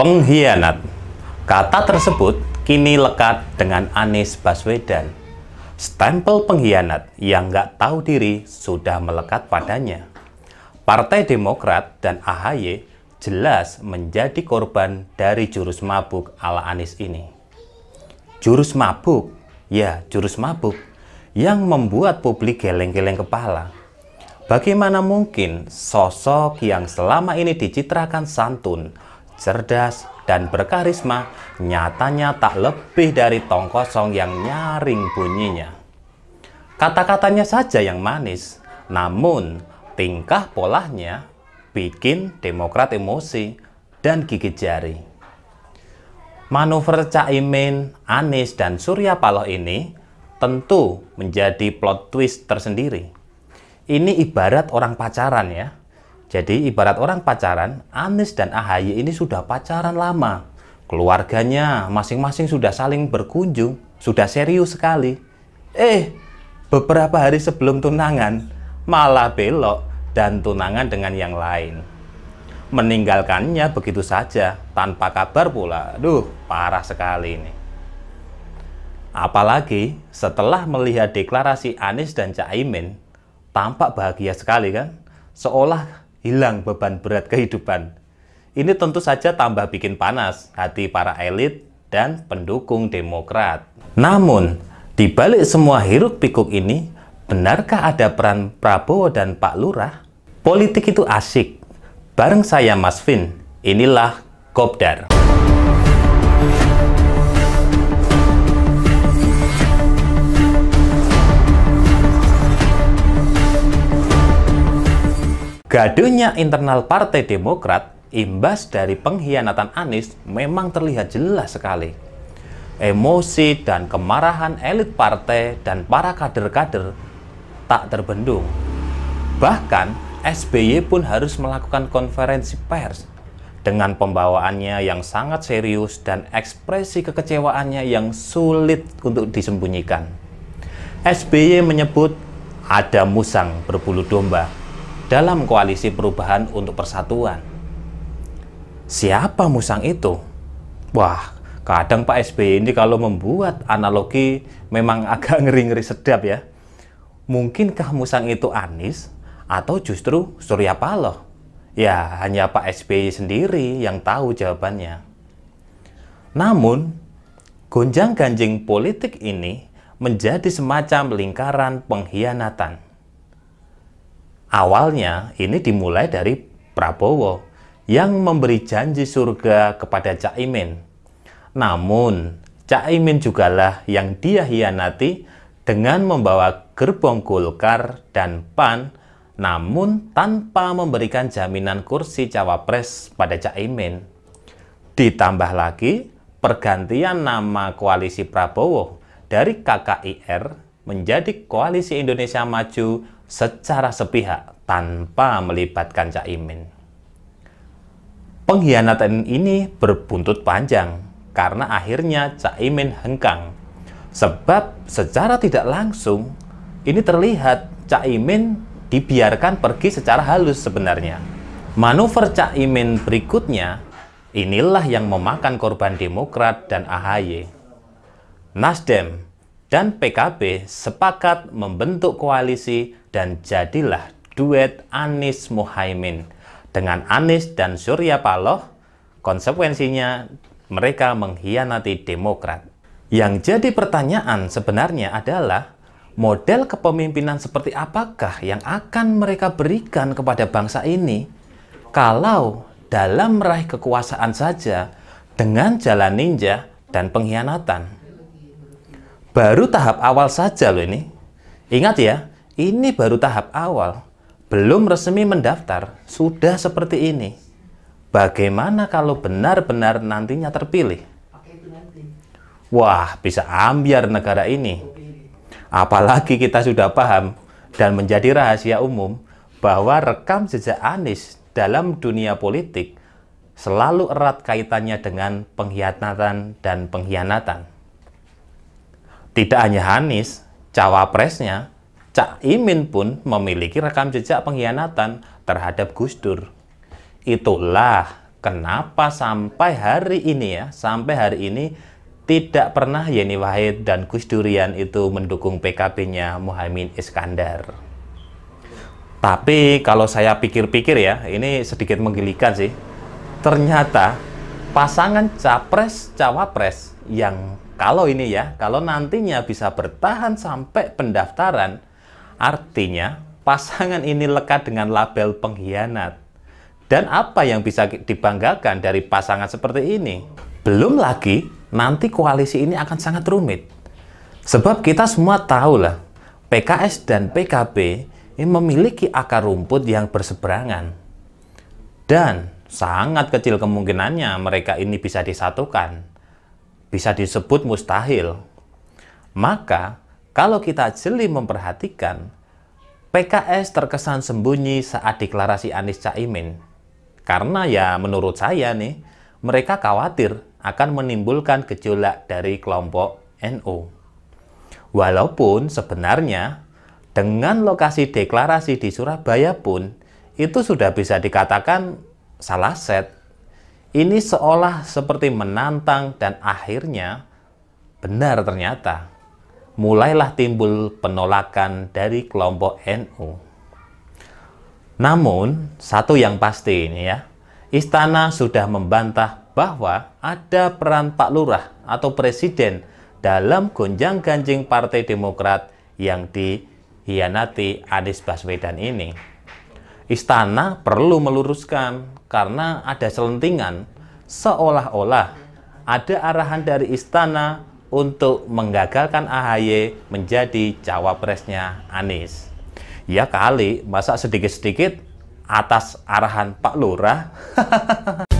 pengkhianat. Kata tersebut kini lekat dengan Anies Baswedan. Stempel pengkhianat yang nggak tahu diri sudah melekat padanya. Partai Demokrat dan AHY jelas menjadi korban dari jurus mabuk ala Anies ini. Jurus mabuk, ya jurus mabuk, yang membuat publik geleng-geleng kepala. Bagaimana mungkin sosok yang selama ini dicitrakan santun, cerdas, dan berkarisma nyatanya tak lebih dari tong kosong yang nyaring bunyinya. Kata-katanya saja yang manis, namun tingkah polanya bikin Demokrat emosi dan gigit jari. Manuver Caimin, Anies, dan Surya Paloh ini tentu menjadi plot twist tersendiri. Ini ibarat orang pacaran ya, jadi ibarat orang pacaran, Anies dan AHY ini sudah pacaran lama. Keluarganya masing-masing sudah saling berkunjung, sudah serius sekali. Eh, beberapa hari sebelum tunangan, malah belok dan tunangan dengan yang lain. Meninggalkannya begitu saja, tanpa kabar pula. Duh, parah sekali ini. Apalagi setelah melihat deklarasi Anies dan Caimin, tampak bahagia sekali kan? Seolah hilang beban berat kehidupan. Ini tentu saja tambah bikin panas hati para elit dan pendukung Demokrat. Namun, di balik semua hiruk-pikuk ini, benarkah ada peran Prabowo dan Pak Lurah? Politik itu asik. Bareng saya Mas Vin, inilah Kopdar. Gaduhnya internal Partai Demokrat imbas dari pengkhianatan Anies memang terlihat jelas sekali. Emosi dan kemarahan elit partai dan para kader-kader tak terbendung. Bahkan SBY pun harus melakukan konferensi pers dengan pembawaannya yang sangat serius dan ekspresi kekecewaannya yang sulit untuk disembunyikan. SBY menyebut ada musang berbulu domba dalam koalisi perubahan untuk persatuan. Siapa Musang itu? Wah, kadang Pak SBY ini kalau membuat analogi memang agak ngeri-ngeri sedap ya. Mungkinkah Musang itu Anies atau justru Surya Paloh? Ya, hanya Pak SBY sendiri yang tahu jawabannya. Namun, gonjang-ganjing politik ini menjadi semacam lingkaran pengkhianatan Awalnya ini dimulai dari Prabowo yang memberi janji surga kepada Cak Caimin. Namun, Cak Caimin jugalah yang dia hianati dengan membawa gerbong Golkar dan PAN namun tanpa memberikan jaminan kursi cawapres pada Cak Caimin. Ditambah lagi, pergantian nama koalisi Prabowo dari KKIR menjadi Koalisi Indonesia Maju secara sepihak tanpa melibatkan Cak Imin. Pengkhianatan ini berbuntut panjang karena akhirnya Cak Imin hengkang. Sebab secara tidak langsung ini terlihat Cak Imin dibiarkan pergi secara halus sebenarnya. Manuver Cak Imin berikutnya inilah yang memakan korban Demokrat dan AHY. Nasdem dan PKB sepakat membentuk koalisi dan jadilah duet Anies Muhaimin. Dengan Anies dan Surya Paloh, konsekuensinya mereka mengkhianati Demokrat. Yang jadi pertanyaan sebenarnya adalah model kepemimpinan seperti apakah yang akan mereka berikan kepada bangsa ini kalau dalam meraih kekuasaan saja dengan jalan ninja dan pengkhianatan. Baru tahap awal saja loh ini. Ingat ya, ini baru tahap awal. Belum resmi mendaftar, sudah seperti ini. Bagaimana kalau benar-benar nantinya terpilih? Wah, bisa ambiar negara ini. Apalagi kita sudah paham dan menjadi rahasia umum bahwa rekam jejak Anies dalam dunia politik selalu erat kaitannya dengan pengkhianatan dan pengkhianatan. Tidak hanya Hanis, cawapresnya, Cak Imin pun memiliki rekam jejak pengkhianatan terhadap Gus Dur. Itulah kenapa sampai hari ini ya, sampai hari ini tidak pernah Yeni Wahid dan Gus Durian itu mendukung PKB-nya Muhammad Iskandar. Tapi kalau saya pikir-pikir ya, ini sedikit menggelikan sih. Ternyata pasangan capres cawapres yang kalau ini ya, kalau nantinya bisa bertahan sampai pendaftaran, artinya pasangan ini lekat dengan label pengkhianat. Dan apa yang bisa dibanggakan dari pasangan seperti ini? Belum lagi, nanti koalisi ini akan sangat rumit. Sebab kita semua tahu lah, PKS dan PKB ini memiliki akar rumput yang berseberangan. Dan sangat kecil kemungkinannya mereka ini bisa disatukan. Bisa disebut mustahil. Maka, kalau kita jeli memperhatikan, PKS terkesan sembunyi saat deklarasi Anies Caimin. Karena ya menurut saya nih, mereka khawatir akan menimbulkan gejolak dari kelompok NU. Walaupun sebenarnya dengan lokasi deklarasi di Surabaya pun itu sudah bisa dikatakan salah set, ini seolah seperti menantang dan akhirnya benar ternyata. Mulailah timbul penolakan dari kelompok NU. Namun, satu yang pasti ini ya, istana sudah membantah bahwa ada peran Pak Lurah atau Presiden dalam gonjang-ganjing Partai Demokrat yang dihianati Anies Baswedan ini istana perlu meluruskan karena ada selentingan seolah-olah ada arahan dari istana untuk menggagalkan AHY menjadi cawapresnya Anies. Ya kali, masa sedikit-sedikit atas arahan Pak Lurah.